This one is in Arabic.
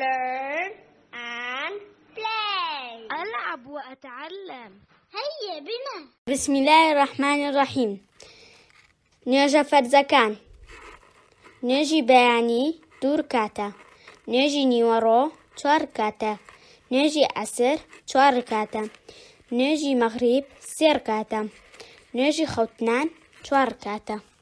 learn and play ألعب وأتعلم هيا بنا بسم الله الرحمن الرحيم نجفت فرزكان نجي بياني دور كاتا نجي نيورو چوار كاتا نجي أسر چوار كاتا نجي مغرب سير كاتا نجي خوتنان چوار كاتا